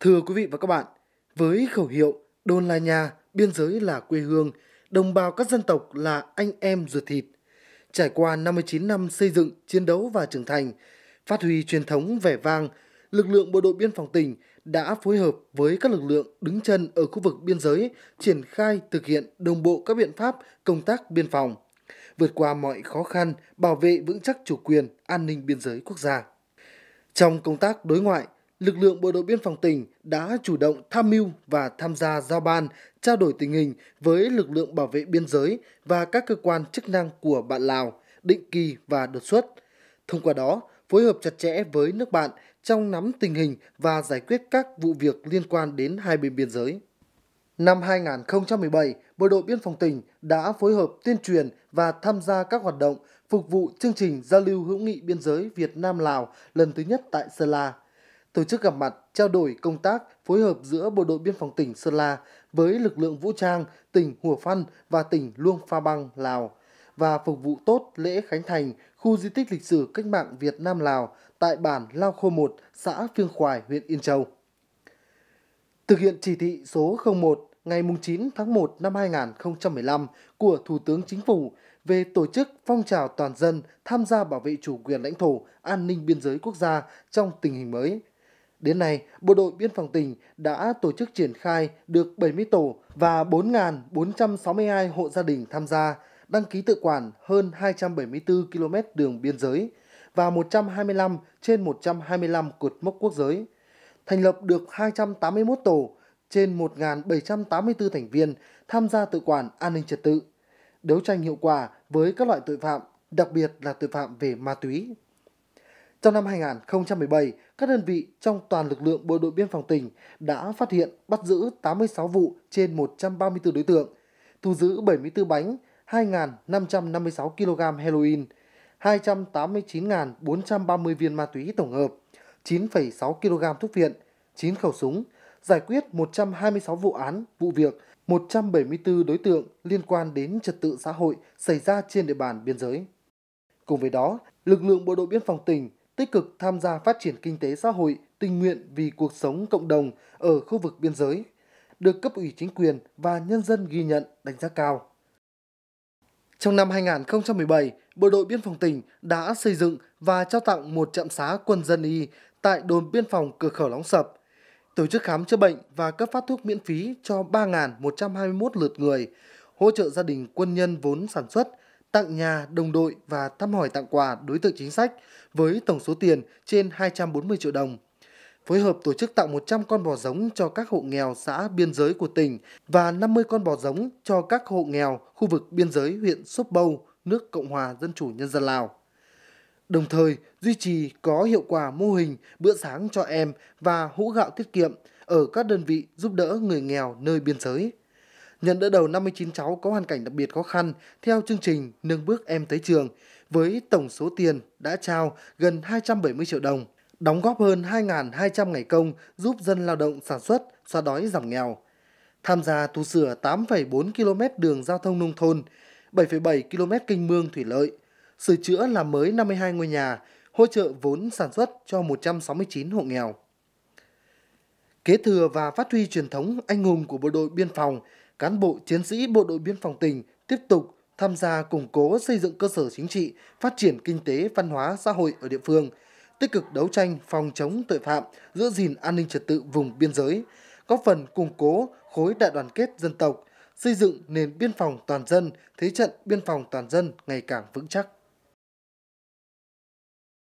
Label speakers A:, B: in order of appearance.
A: Thưa quý vị và các bạn, với khẩu hiệu “Đôn là nhà, biên giới là quê hương, đồng bào các dân tộc là anh em ruột thịt. Trải qua 59 năm xây dựng, chiến đấu và trưởng thành, phát huy truyền thống vẻ vang, lực lượng bộ đội biên phòng tỉnh đã phối hợp với các lực lượng đứng chân ở khu vực biên giới triển khai thực hiện đồng bộ các biện pháp công tác biên phòng, vượt qua mọi khó khăn, bảo vệ vững chắc chủ quyền, an ninh biên giới quốc gia. Trong công tác đối ngoại, lực lượng bộ đội biên phòng tỉnh đã chủ động tham mưu và tham gia giao ban, trao đổi tình hình với lực lượng bảo vệ biên giới và các cơ quan chức năng của bạn Lào, định kỳ và đột xuất. Thông qua đó, phối hợp chặt chẽ với nước bạn trong nắm tình hình và giải quyết các vụ việc liên quan đến hai bên biên giới. Năm 2017, Bộ đội Biên phòng tỉnh đã phối hợp tuyên truyền và tham gia các hoạt động phục vụ chương trình giao lưu hữu nghị biên giới Việt Nam-Lào lần thứ nhất tại Sơn La – tổ chức gặp mặt trao đổi công tác phối hợp giữa Bộ đội Biên phòng tỉnh Sơn La với lực lượng vũ trang tỉnh Hùa Phan và tỉnh Luông Pha Bang, Lào và phục vụ tốt lễ khánh thành khu di tích lịch sử cách mạng Việt Nam Lào tại bản Lao Khô 1, xã Phương Khoài, huyện Yên Châu. Thực hiện chỉ thị số 01 ngày 9 tháng 1 năm 2015 của Thủ tướng Chính phủ về tổ chức phong trào toàn dân tham gia bảo vệ chủ quyền lãnh thổ, an ninh biên giới quốc gia trong tình hình mới, Đến nay, Bộ đội Biên phòng tỉnh đã tổ chức triển khai được 70 tổ và 4.462 hộ gia đình tham gia, đăng ký tự quản hơn 274 km đường biên giới và 125 trên 125 cột mốc quốc giới. Thành lập được 281 tổ trên 1.784 thành viên tham gia tự quản an ninh trật tự, đấu tranh hiệu quả với các loại tội phạm, đặc biệt là tội phạm về ma túy. Trong năm 2017, các đơn vị trong toàn lực lượng bộ đội biên phòng tỉnh đã phát hiện bắt giữ 86 vụ trên 134 đối tượng, thu giữ 74 bánh, 2.556 kg heroin, 289.430 viên ma túy tổng hợp, 9,6 kg thuốc viện, 9 khẩu súng, giải quyết 126 vụ án, vụ việc, 174 đối tượng liên quan đến trật tự xã hội xảy ra trên địa bàn biên giới. Cùng với đó, lực lượng bộ đội biên phòng tỉnh tích cực tham gia phát triển kinh tế xã hội, tình nguyện vì cuộc sống cộng đồng ở khu vực biên giới, được cấp ủy chính quyền và nhân dân ghi nhận đánh giá cao. Trong năm 2017, Bộ đội Biên phòng tỉnh đã xây dựng và trao tặng một trạm xá quân dân y tại đồn biên phòng cửa khẩu Lóng Sập, tổ chức khám chữa bệnh và cấp phát thuốc miễn phí cho 3.121 lượt người, hỗ trợ gia đình quân nhân vốn sản xuất tặng nhà, đồng đội và thăm hỏi tặng quà đối tượng chính sách với tổng số tiền trên 240 triệu đồng. Phối hợp tổ chức tặng 100 con bò giống cho các hộ nghèo xã biên giới của tỉnh và 50 con bò giống cho các hộ nghèo khu vực biên giới huyện Sốp Bâu, nước Cộng hòa Dân chủ Nhân dân Lào. Đồng thời, duy trì có hiệu quả mô hình bữa sáng cho em và hũ gạo tiết kiệm ở các đơn vị giúp đỡ người nghèo nơi biên giới nhận đỡ đầu 59 cháu có hoàn cảnh đặc biệt khó khăn theo chương trình Nâng bước em tới trường với tổng số tiền đã trao gần 270 triệu đồng, đóng góp hơn 2.200 ngày công giúp dân lao động sản xuất, xóa đói giảm nghèo. Tham gia tu sửa 8,4 km đường giao thông nông thôn, 7,7 km kênh mương thủy lợi, sửa chữa làm mới 52 ngôi nhà, hỗ trợ vốn sản xuất cho 169 hộ nghèo. Kế thừa và phát huy truyền thống anh hùng của bộ đội biên phòng, cán bộ chiến sĩ bộ đội biên phòng tỉnh tiếp tục tham gia củng cố xây dựng cơ sở chính trị, phát triển kinh tế, văn hóa, xã hội ở địa phương, tích cực đấu tranh phòng chống tội phạm, giữ gìn an ninh trật tự vùng biên giới, góp phần củng cố khối đại đoàn kết dân tộc, xây dựng nền biên phòng toàn dân, thế trận biên phòng toàn dân ngày càng vững chắc.